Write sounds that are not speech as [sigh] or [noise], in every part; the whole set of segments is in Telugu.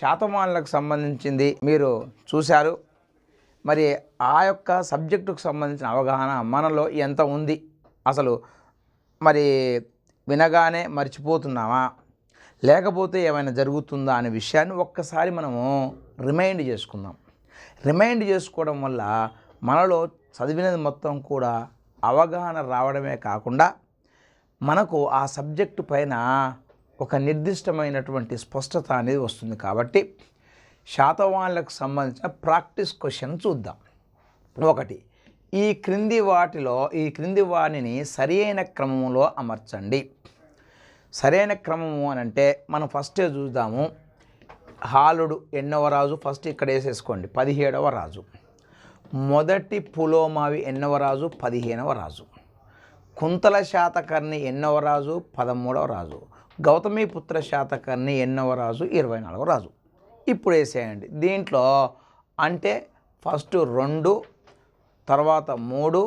శాతమానులకు సంబంధించింది మీరు చూశారు మరి ఆ యొక్క సబ్జెక్టుకు సంబంధించిన అవగాహన మనలో ఎంత ఉంది అసలు మరి వినగానే మర్చిపోతున్నామా లేకపోతే ఏమైనా జరుగుతుందా అనే విషయాన్ని ఒక్కసారి మనము రిమైండ్ చేసుకుందాం రిమైండ్ చేసుకోవడం వల్ల మనలో చదివినది మొత్తం కూడా అవగాహన రావడమే కాకుండా మనకు ఆ సబ్జెక్టు పైన ఒక నిర్దిష్టమైనటువంటి స్పష్టత అనేది వస్తుంది కాబట్టి శాతవాన్లకు సంబంధించిన ప్రాక్టీస్ క్వశ్చన్ చూద్దాం ఒకటి ఈ క్రింది వాటిలో ఈ క్రింది వాటిని సరైన క్రమంలో అమర్చండి సరైన క్రమము అని అంటే మనం ఫస్టే చూద్దాము హాలుడు ఎన్నవ రాజు ఫస్ట్ ఇక్కడ వేసేసుకోండి పదిహేడవ రాజు మొదటి పులోమావి ఎన్నవ రాజు పదిహేనవ రాజు కుంతల శాతకర్ణి ఎన్నవ రాజు పదమూడవ రాజు పుత్ర శాతకర్ణి ఎన్నవ రాజు ఇరవై నాలుగవ రాజు ఇప్పుడు వేసేయండి దీంట్లో అంటే ఫస్ట్ రెండు తర్వాత మూడు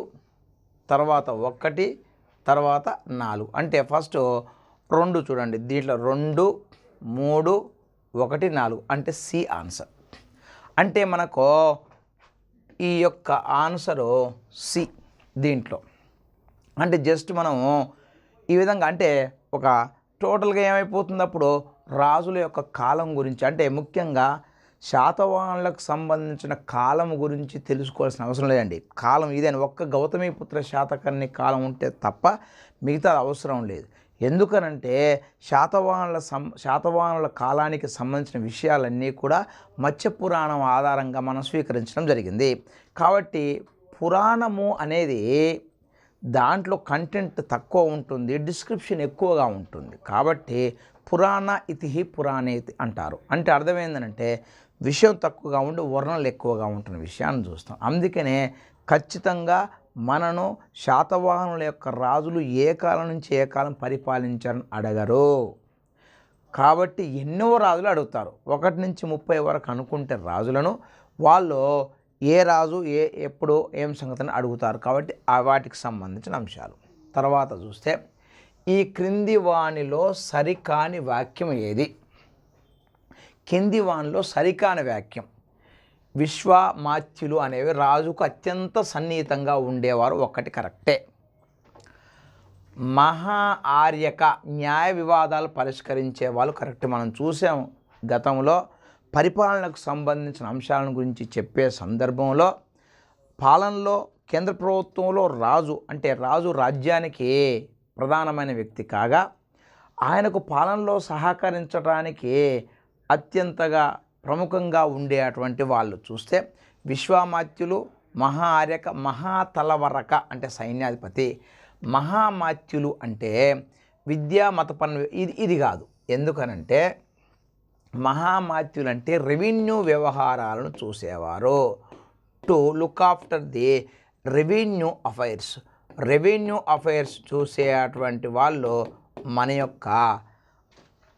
తర్వాత ఒకటి తర్వాత నాలుగు అంటే ఫస్ట్ రెండు చూడండి దీంట్లో రెండు మూడు ఒకటి నాలుగు అంటే సి ఆన్సర్ అంటే మనకు ఈ యొక్క ఆన్సరు సి దీంట్లో అంటే జస్ట్ మనము ఈ విధంగా అంటే ఒక టోటల్గా ఏమైపోతుంది అప్పుడు రాజుల యొక్క కాలం గురించి అంటే ముఖ్యంగా శాతవాహనులకు సంబంధించిన కాలం గురించి తెలుసుకోవాల్సిన అవసరం లేదండి కాలం ఇదే ఒక్క గౌతమిపుత్ర శాతకర్ణి కాలం ఉంటే తప్ప మిగతా అవసరం లేదు ఎందుకనంటే శాతవాహనుల సం శాతవాహనుల కాలానికి సంబంధించిన విషయాలన్నీ కూడా మత్స్య పురాణం ఆధారంగా మనం స్వీకరించడం జరిగింది కాబట్టి పురాణము అనేది దాంట్లో కంటెంట్ తక్కువ ఉంటుంది డిస్క్రిప్షన్ ఎక్కువగా ఉంటుంది కాబట్టి పురాణ ఇతిహి పురాణేతి అంటారు అంటే అర్థమైందంటే విషయం తక్కువగా ఉండి వర్ణనలు ఎక్కువగా ఉంటున్న విషయాన్ని చూస్తాం అందుకనే ఖచ్చితంగా మనను శాతవాహనుల యొక్క రాజులు ఏ కాలం నుంచి ఏ కాలం పరిపాలించారని అడగరు కాబట్టి ఎన్నో రాజులు అడుగుతారు ఒకటి నుంచి ముప్పై వరకు అనుకుంటే రాజులను వాళ్ళు ఏ రాజు ఏ ఎప్పుడు ఏం సంగతిని అడుగుతారు కాబట్టి వాటికి సంబంధించిన అంశాలు తర్వాత చూస్తే ఈ క్రింది వాణిలో సరికాని వాక్యం ఏది కింది వాణిలో సరికాని వాక్యం విశ్వమాత్యులు అనేవి రాజుకు అత్యంత సన్నిహితంగా ఉండేవారు ఒక్కటి కరెక్టే మహా ఆర్యక న్యాయ వివాదాలు పరిష్కరించే వాళ్ళు కరెక్ట్ మనం చూసాము గతంలో పరిపాలనకు సంబంధించిన అంశాలను గురించి చెప్పే సందర్భంలో పాలనలో కేంద్ర ప్రభుత్వంలో రాజు అంటే రాజు రాజ్యానికి ప్రధానమైన వ్యక్తి కాగా ఆయనకు పాలనలో సహకరించడానికి అత్యంతగా ప్రముఖంగా ఉండే అటువంటి వాళ్ళు చూస్తే విశ్వామాత్యులు మహా ఆర్యక మహాతలవరక అంటే సైన్యాధిపతి మహామాత్యులు అంటే విద్యా మతపన్ ఇది ఇది కాదు ఎందుకనంటే మహామాత్యులు అంటే రెవెన్యూ వ్యవహారాలను చూసేవారు to look after the revenue affairs revenue affairs చూసే అటువంటి వాళ్ళు మన యొక్క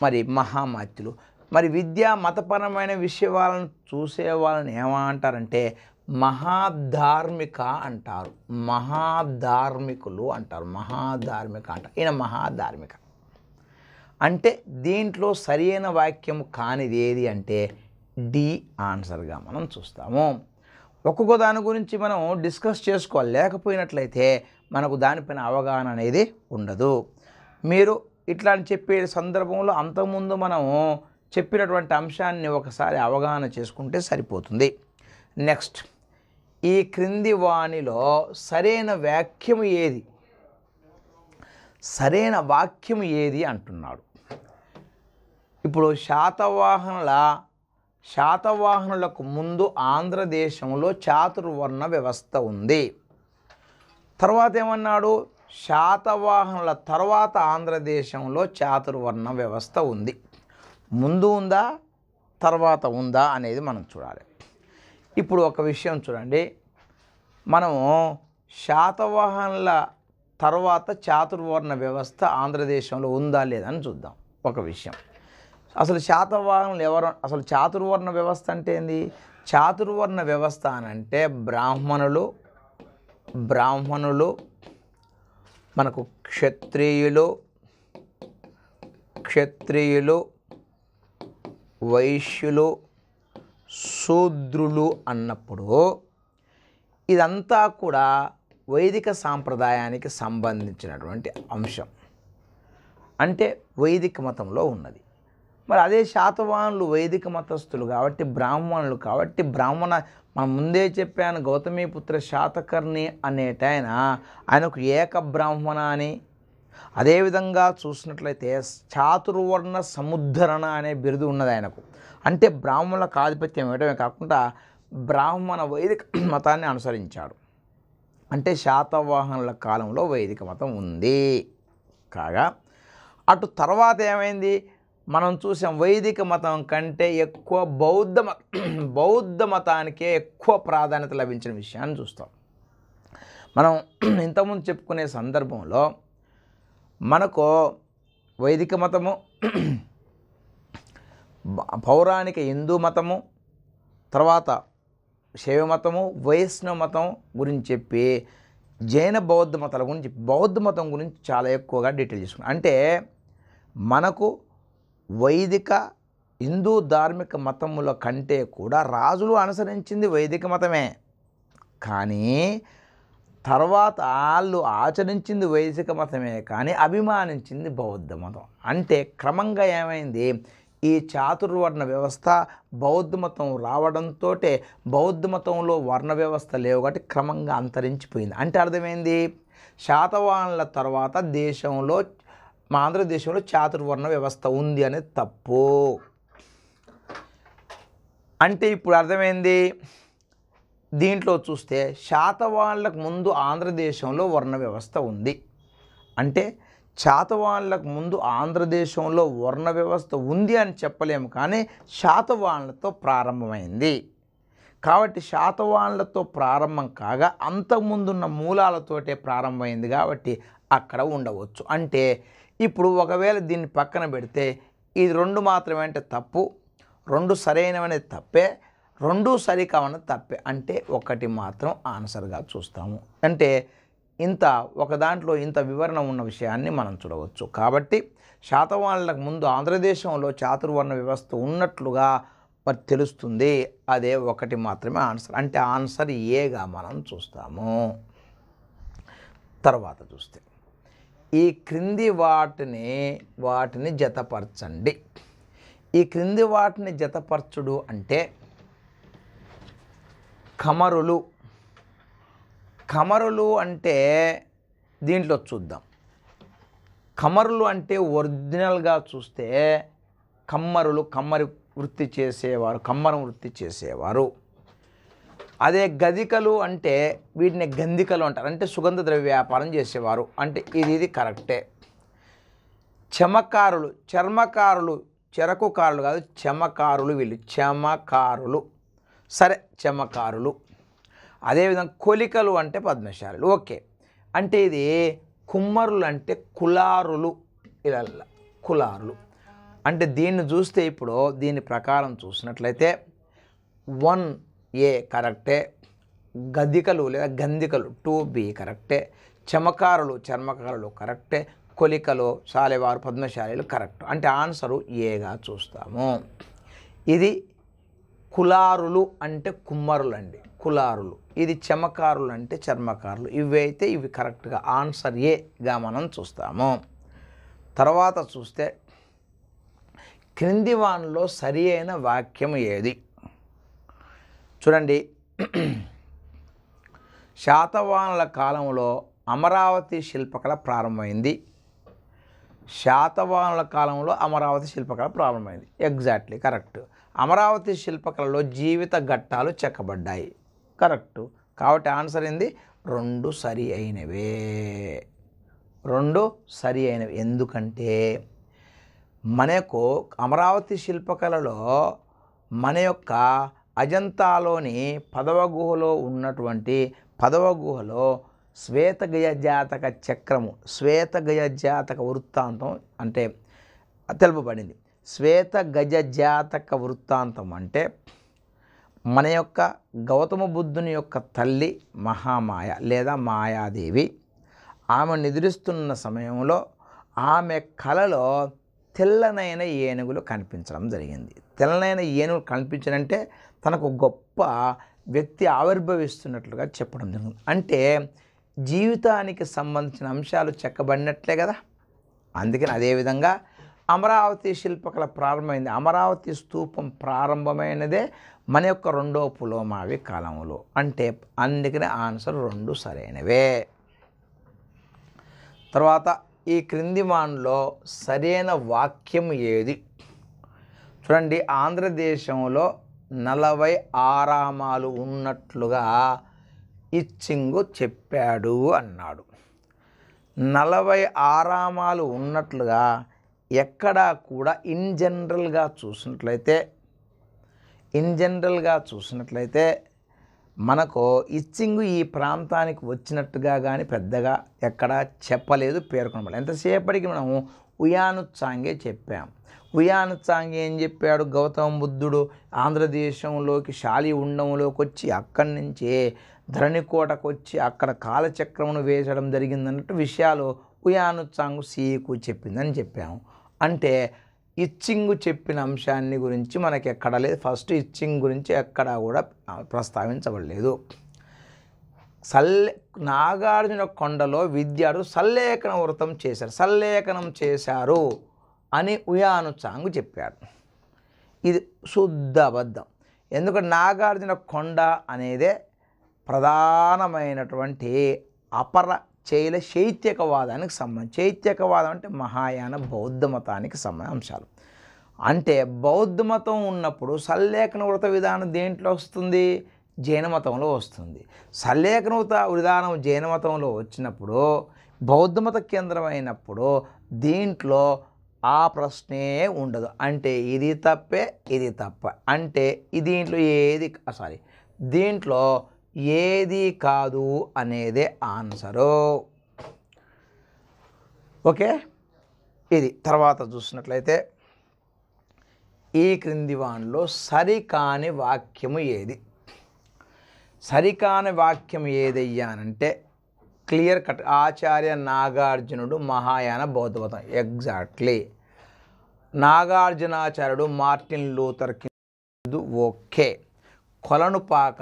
మరి మహామాత్యులు మరి విద్యా మతపరమైన విషయాలను చూసే వాళ్ళని ఏమంటారంటే మహాధార్మిక అంటారు మహాధార్మికులు అంటారు మహాధార్మిక అంటారు ఈయన మహాధార్మిక అంటే దీంట్లో సరైన వాక్యం కానిది ఏది అంటే డి ఆన్సర్గా మనం చూస్తాము ఒక్కొక్క దాని గురించి మనం డిస్కస్ చేసుకోవాలి లేకపోయినట్లయితే మనకు దానిపైన అవగాహన అనేది ఉండదు మీరు ఇట్లా అని చెప్పే సందర్భంలో అంతకుముందు మనం చెప్పినటువంటి అంశాన్ని ఒకసారి అవగాహన చేసుకుంటే సరిపోతుంది నెక్స్ట్ ఈ క్రింది వాణిలో సరైన వాక్యం ఏది సరైన వాక్యం ఏది అంటున్నాడు ఇప్పుడు శాతవాహనుల శాతవాహనులకు ముందు ఆంధ్రదేశంలో చాతుర్వర్ణ వ్యవస్థ ఉంది తర్వాత ఏమన్నాడు శాతవాహనుల తర్వాత ఆంధ్రదేశంలో చాతుర్వర్ణ వ్యవస్థ ఉంది ముందు ఉందా తర్వాత ఉందా అనేది మనం చూడాలి ఇప్పుడు ఒక విషయం చూడండి మనము శాతవాహనుల తర్వాత చాతుర్వర్ణ వ్యవస్థ ఆంధ్రదేశంలో ఉందా లేదని చూద్దాం ఒక విషయం అసలు శాతవాహనులు ఎవరు అసలు చాతుర్వర్ణ వ్యవస్థ అంటే ఏంది చాతుర్వర్ణ వ్యవస్థ అంటే బ్రాహ్మణులు బ్రాహ్మణులు మనకు క్షత్రియులు క్షత్రియులు వైశ్యులు శూద్రులు అన్నప్పుడు ఇదంతా కూడా వైదిక సాంప్రదాయానికి సంబంధించినటువంటి అంశం అంటే వైదిక మతంలో ఉన్నది మరి అదే శాతవాహనులు వైదిక మతస్థులు కాబట్టి బ్రాహ్మణులు కాబట్టి బ్రాహ్మణ మనం ముందే చెప్పాను గౌతమిపుత్ర శాతకర్ణి అనేట ఆయన ఆయన ఒక ఏక బ్రాహ్మణ అని అదేవిధంగా చూసినట్లయితే చాతుర్వర్ణ సముద్ధరణ అనే బిరుదు ఉన్నది ఆయనకు అంటే బ్రాహ్మణుల ఆధిపత్యం ఇవ్వడమే కాకుండా బ్రాహ్మణ వైదిక మతాన్ని అనుసరించాడు అంటే శాతవాహనుల కాలంలో వైదిక మతం ఉంది కాగా అటు తర్వాత ఏమైంది మనం చూసాం వైదిక మతం కంటే ఎక్కువ బౌద్ధ [clears throat] బౌద్ధ మతానికే ఎక్కువ ప్రాధాన్యత లభించిన విషయాన్ని చూస్తాం మనం [clears throat] ఇంతకుముందు చెప్పుకునే సందర్భంలో మనకు వైదిక మతము [clears throat] పౌరాణిక హిందూ మతము తర్వాత శైవ మతము వైష్ణవ మతం గురించి చెప్పి జైన బౌద్ధ మతాల గురించి బౌద్ధ మతం గురించి చాలా ఎక్కువగా డీటెయిల్ చేసుకున్నాం అంటే మనకు వైదిక హిందూ ధార్మిక మతముల కంటే కూడా రాజులు అనుసరించింది వైదిక మతమే కానీ తర్వాత వాళ్ళు ఆచరించింది వైదిక మతమే కానీ అభిమానించింది బౌద్ధ మతం అంటే క్రమంగా ఏమైంది ఈ చాతుర్వర్ణ వ్యవస్థ బౌద్ధ మతం రావడంతో బౌద్ధ మతంలో వర్ణ వ్యవస్థ లేవు కాబట్టి క్రమంగా అంతరించిపోయింది అంటే అర్థమైంది శాతవాహనుల తర్వాత దేశంలో మా ఆంధ్రదేశంలో చాతుర్వర్ణ వ్యవస్థ ఉంది అనేది తప్పు అంటే ఇప్పుడు అర్థమైంది దీంట్లో చూస్తే శాతవాళ్ళకు ముందు ఆంధ్రదేశంలో వర్ణ వ్యవస్థ ఉంది అంటే శాతవాళ్ళకు ముందు ఆంధ్రదేశంలో వర్ణ వ్యవస్థ ఉంది అని చెప్పలేము కానీ శాతవాళ్ళతో ప్రారంభమైంది కాబట్టి శాతవాళ్ళతో ప్రారంభం కాగా అంతకుముందున్న మూలాలతోటే ప్రారంభమైంది కాబట్టి అక్కడ ఉండవచ్చు అంటే ఇప్పుడు ఒకవేళ దీన్ని పక్కన పెడితే ఇది రెండు మాత్రమే అంటే తప్పు రెండు సరైనవనేది తప్పే రెండు సరికావన తప్పే అంటే ఒకటి మాత్రం ఆన్సర్గా చూస్తాము అంటే ఇంత ఒక దాంట్లో ఇంత వివరణ ఉన్న విషయాన్ని మనం చూడవచ్చు కాబట్టి శాతవాహనులకు ముందు ఆంధ్రదేశంలో చాతుర్వర్ణ వ్యవస్థ ఉన్నట్లుగా మరి తెలుస్తుంది అదే ఒకటి మాత్రమే ఆన్సర్ అంటే ఆన్సర్ ఏగా మనం చూస్తాము తర్వాత చూస్తే ఈ క్రింది వాటిని వాటిని జతపరచండి ఈ క్రింది వాటిని జతపరచుడు అంటే కమరులు కమరులు అంటే దీంట్లో చూద్దాం కమరులు అంటే ఒరిజినల్గా చూస్తే కమ్మరులు కమ్మరి వృత్తి చేసేవారు కమ్మరం వృత్తి చేసేవారు అదే గదికలు అంటే వీటిని గంధికలు అంటారు అంటే సుగంధ ద్రవ్య వ్యాపారం చేసేవారు అంటే ఇది ఇది కరెక్టే చమకారులు చర్మకారులు చెరకుకారులు కాదు చమకారులు వీళ్ళు చమకారులు సరే చమకారులు అదేవిధంగా కొలికలు అంటే పద్మశాలులు ఓకే అంటే ఇది కుమ్మరులు అంటే కులారులు ఇలా కులారులు అంటే దీన్ని చూస్తే ఇప్పుడు దీని ప్రకారం చూసినట్లయితే వన్ ఏ కరెక్టే గదికలు లేదా గంధికలు టూ బి కరెక్టే చమకారులు చర్మకారులు కరెక్టే కొలికలు శాలివారు పద్మశాలీలు కరెక్ట్ అంటే ఆన్సరు ఏగా చూస్తాము ఇది కులారులు అంటే కుమ్మరులు అండి కులారులు ఇది చమకారులు అంటే చర్మకారులు ఇవైతే ఇవి కరెక్ట్గా ఆన్సర్ ఏగా మనం చూస్తాము తర్వాత చూస్తే క్రింది వానిలో సరి అయిన వాక్యం ఏది చూడండి శాతవాహనుల కాలంలో అమరావతి శిల్పకళ ప్రారంభమైంది శాతవాహనుల కాలంలో అమరావతి శిల్పకళ ప్రారంభమైంది ఎగ్జాక్ట్లీ కరెక్ట్ అమరావతి శిల్పకళలో జీవిత ఘట్టాలు చెక్కబడ్డాయి కరెక్ట్ కాబట్టి ఆన్సర్ ఏంది రెండు సరి అయినవే రెండు సరి అయినవి ఎందుకంటే మనకు అమరావతి శిల్పకళలో మన యొక్క అజంతాలోని పదవ గుహలో ఉన్నటువంటి పదవ గుహలో శ్వేతగయ జాతక చక్రము శ్వేతగయ జాతక వృత్తాంతం అంటే తెలుపబడింది శ్వేత గజ జాతక వృత్తాంతం అంటే మన యొక్క గౌతమ బుద్ధుని యొక్క తల్లి మహామాయ లేదా మాయాదేవి ఆమె నిద్రిస్తున్న సమయంలో ఆమె కలలో తెల్లనైన ఏనుగులు కనిపించడం జరిగింది తెల్లనైన ఏనుగులు కనిపించడంటే తనకు గొప్ప వ్యక్తి ఆవిర్భవిస్తున్నట్లుగా చెప్పడం జరిగింది అంటే జీవితానికి సంబంధించిన అంశాలు చెక్కబడినట్లే కదా అందుకని అదేవిధంగా అమరావతి శిల్పకళ ప్రారంభమైంది అమరావతి స్తూపం ప్రారంభమైనదే మన యొక్క రెండో పులోమావి కాలంలో అంటే అందుకని ఆన్సర్ రెండు సరైనవే తర్వాత ఈ క్రింది మాన్లో సరైన వాక్యం ఏది చూడండి ఆంధ్రదేశంలో నలభై ఆరామాలు ఉన్నట్లుగా ఇచ్చింగు చెప్పాడు అన్నాడు నలభై ఆరామాలు ఉన్నట్లుగా ఎక్కడా కూడా ఇన్ జనరల్గా చూసినట్లయితే ఇన్ జనరల్గా చూసినట్లయితే మనకు ఇచ్చింగు ఈ ప్రాంతానికి వచ్చినట్టుగా కానీ పెద్దగా ఎక్కడా చెప్పలేదు పేర్కొనబడలేదు ఎంతసేపటికి మనం చాంగే చెప్పాం ఉయానుత్సాంగే ఏం చెప్పాడు గౌతమ బుద్ధుడు ఆంధ్రదేశంలోకి శాలి ఉండంలోకి వచ్చి అక్కడి నుంచే ధరణికోటకు వచ్చి అక్కడ కాలచక్రమును వేసడం జరిగిందన్నట్టు విషయాలు ఉయానుత్సాంగు సీకు చెప్పిందని చెప్పాము అంటే ఇచ్చింగ్ చెప్పిన అంశాన్ని గురించి మనకి ఎక్కడ లేదు ఫస్ట్ ఇచ్చింగ్ గురించి ఎక్కడా కూడా ప్రస్తావించబడలేదు సల్లే నాగార్జున కొండలో విద్యార్థు సల్లేఖన వ్రతం చేశారు సల్లేఖనం చేశారు అని ఉయాను చాంగ్ చెప్పాడు ఇది శుద్ధ అబద్ధం ఎందుకంటే నాగార్జున కొండ అనేదే ప్రధానమైనటువంటి అపర చేల శైత్యకవాదానికి సంబంధం చైత్యకవాదం అంటే మహాయాన బౌద్ధ మతానికి సంబంధ అంశాలు అంటే బౌద్ధ మతం ఉన్నప్పుడు సల్లేఖన వ్రత విధానం దేంట్లో వస్తుంది జైన మతంలో వస్తుంది సల్లేఖన వ్రత విధానం జైన మతంలో వచ్చినప్పుడు బౌద్ధ మత కేంద్రం అయినప్పుడు దీంట్లో ఆ ప్రశ్నే ఉండదు అంటే ఇది తప్పే ఇది తప్ప అంటే దీంట్లో ఏది సారీ దీంట్లో ఏది కాదు అనేదే ఆన్సరు ఓకే ఇది తర్వాత చూసినట్లయితే ఈ క్రింది వాణిలో సరికాని వాక్యము ఏది సరికాని వాక్యం ఏదయ్యానంటే క్లియర్ కట్ ఆచార్య నాగార్జునుడు మహాయాన బౌద్ధమతం ఎగ్జాక్ట్లీ నాగార్జునాచార్యుడు మార్టిన్ లూథర్ కింగ్ ఓకే కొలను పాక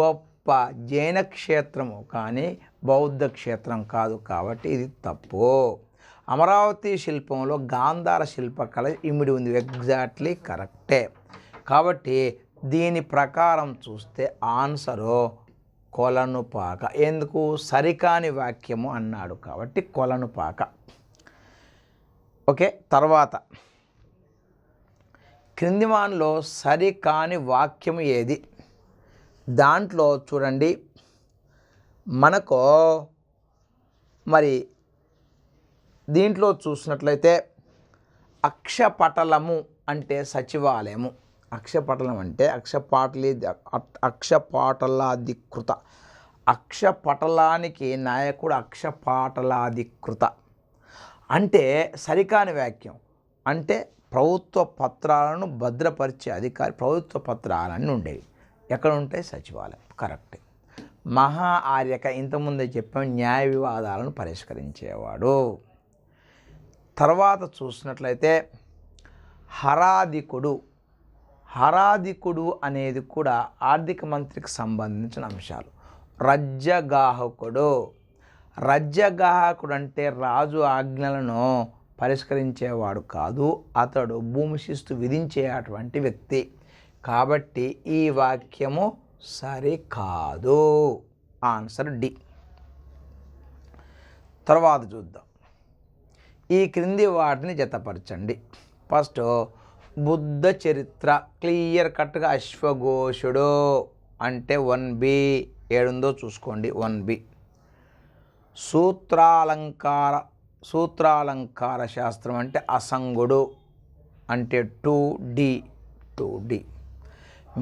గొప్ప జైన క్షేత్రము కానీ బౌద్ధ క్షేత్రం కాదు కాబట్టి ఇది తప్పు అమరావతి శిల్పంలో గాంధార శిల్పకళ ఇమిడి ఉంది ఎగ్జాక్ట్లీ కరెక్టే కాబట్టి దీని ప్రకారం చూస్తే ఆన్సరు కొలనుపాక ఎందుకు సరికాని వాక్యము అన్నాడు కాబట్టి కొలనుపాక ఓకే తర్వాత క్రిందివాన్లో సరికాని వాక్యము ఏది దాంట్లో చూడండి మనకు మరి దీంట్లో చూసినట్లయితే అక్షపటలము అంటే సచివాలయము అక్షపటలం అంటే అక్షపాటలి అక్షపాటలాధికృత అక్షపటలానికి నాయకుడు అక్షపాటలాధికృత అంటే సరికాని వాక్యం అంటే ప్రభుత్వ పత్రాలను భద్రపరిచే అధికారి ప్రభుత్వ పత్రాలన్నీ ఉండేవి ఎక్కడ ఉంటాయి సచివాలయం కరెక్ట్ మహా ఆర్యక ఇంతకుముందే చెప్పాం న్యాయ వివాదాలను పరిష్కరించేవాడు తర్వాత చూసినట్లయితే హరాధికుడు హరాధికుడు అనేది కూడా ఆర్థిక మంత్రికి సంబంధించిన అంశాలు రజ్జగాహకుడు రజ్జగాహకుడు అంటే రాజు ఆజ్ఞలను పరిష్కరించేవాడు కాదు అతడు భూమి శిస్తు విధించేటువంటి వ్యక్తి కాబట్టి ఈ వాక్యము సరికాదు ఆన్సర్ డి తర్వాత చూద్దాం ఈ క్రింది వాటిని జతపరచండి ఫస్ట్ బుద్ధ చరిత్ర క్లియర్ కట్గా అశ్వఘోషుడు అంటే వన్ బి ఏడుందో చూసుకోండి వన్ బి సూత్రాలంకార సూత్రాలంకార శాస్త్రం అంటే అసంగుడు అంటే టూ డి టూ డి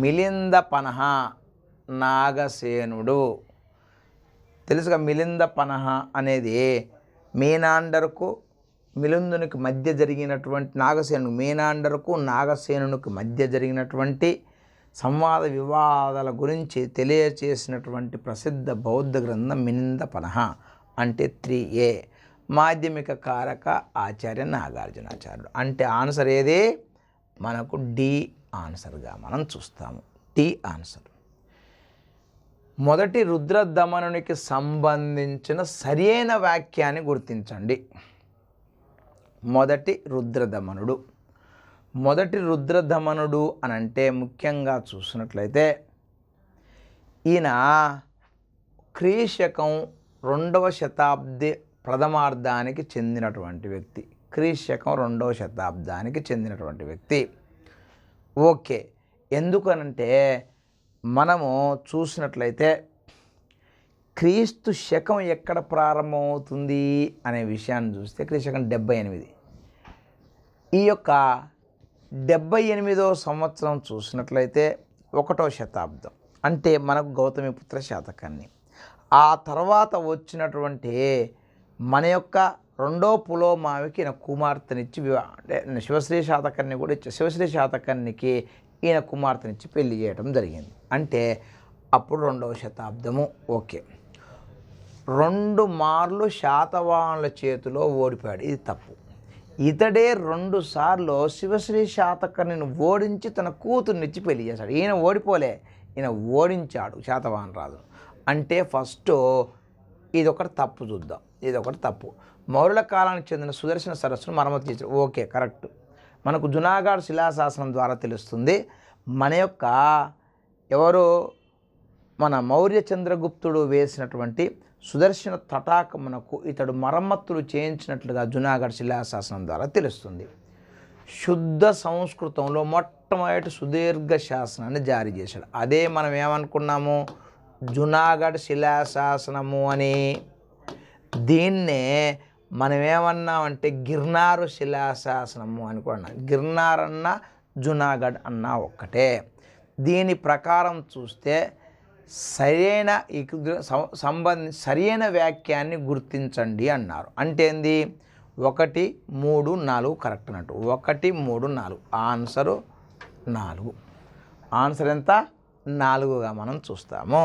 మిలింద పనహ నాగసేనుడు తెలుసుగా మిలింద పనహ అనేది మీనాండరుకు మిలిందునికి మధ్య జరిగినటువంటి నాగసేను మీనాండరుకు నాగసేనునికి మధ్య జరిగినటువంటి సంవాద వివాదాల గురించి తెలియచేసినటువంటి ప్రసిద్ధ బౌద్ధ గ్రంథం మినింద పనహ అంటే త్రీ ఏ మాధ్యమిక కారక ఆచార్య నాగార్జునాచార్యుడు అంటే ఆన్సర్ ఏది మనకు డి ఆన్సర్గా మనం చూస్తాము టి ఆన్సర్ మొదటి రుద్రదమనునికి సంబంధించిన సరైన వాక్యాన్ని గుర్తించండి మొదటి రుద్రదమనుడు మొదటి రుద్రధమనుడు అని అంటే ముఖ్యంగా చూసినట్లయితే ఈయన క్రీశకం రెండవ శతాబ్ది ప్రథమార్థానికి చెందినటువంటి వ్యక్తి క్రీశకం రెండవ శతాబ్దానికి చెందినటువంటి వ్యక్తి ఓకే ఎందుకనంటే మనము చూసినట్లయితే క్రీస్తు శకం ఎక్కడ ప్రారంభమవుతుంది అనే విషయాన్ని చూస్తే క్రీస్తు శకం డెబ్బై ఎనిమిది ఈ యొక్క డెబ్బై ఎనిమిదో సంవత్సరం చూసినట్లయితే ఒకటో శతాబ్దం అంటే మనకు గౌతమిపుత్ర శాతకాన్ని ఆ తర్వాత వచ్చినటువంటి మన యొక్క రెండో పులోమావికి ఈయన కుమార్తెనిచ్చి అంటే శివశ్రీ శాతకర్ణి కూడా ఇచ్చి శివశ్రీ శాతకర్ణికి ఈయన కుమార్తెనిచ్చి పెళ్లి చేయడం జరిగింది అంటే అప్పుడు రెండవ శతాబ్దము ఓకే రెండు మార్లు శాతవాహనుల చేతిలో ఓడిపోయాడు ఇది తప్పు ఇతడే రెండు సార్లు శివశ్రీ శాతకర్ణిని ఓడించి తన కూతుర్నిచ్చి పెళ్లి చేశాడు ఈయన ఓడిపోలే ఈయన ఓడించాడు శాతవాహన్ రాజు అంటే ఫస్ట్ ఇది ఒకటి తప్పు చూద్దాం ఇది ఒకటి తప్పు మౌర్యుల కాలానికి చెందిన సుదర్శన సరస్సును మరమ్మతు చేసిన ఓకే కరెక్ట్ మనకు జునాగఢ్ శిలాశాసనం ద్వారా తెలుస్తుంది మన యొక్క ఎవరు మన మౌర్య చంద్రగుప్తుడు వేసినటువంటి సుదర్శన తటాకమునకు ఇతడు మరమ్మతులు చేయించినట్లుగా జునాగఢ్ శిలాశాసనం ద్వారా తెలుస్తుంది శుద్ధ సంస్కృతంలో మొట్టమొదటి సుదీర్ఘ శాసనాన్ని జారీ చేశాడు అదే మనం ఏమనుకున్నాము జునాగఢ్ శిలాశాసనము అని దీన్నే మనం ఏమన్నామంటే గిర్నారు శిలాశాసనము అని కూడా గిర్నార్ అన్న జునాగఢ్ అన్న ఒక్కటే దీని ప్రకారం చూస్తే సరైన సంబంధి సరైన వ్యాఖ్యాన్ని గుర్తించండి అన్నారు అంటే ఏంది ఒకటి మూడు నాలుగు కరెక్ట్ అన్నట్టు ఒకటి మూడు నాలుగు ఆన్సరు నాలుగు ఆన్సర్ ఎంత నాలుగుగా మనం చూస్తాము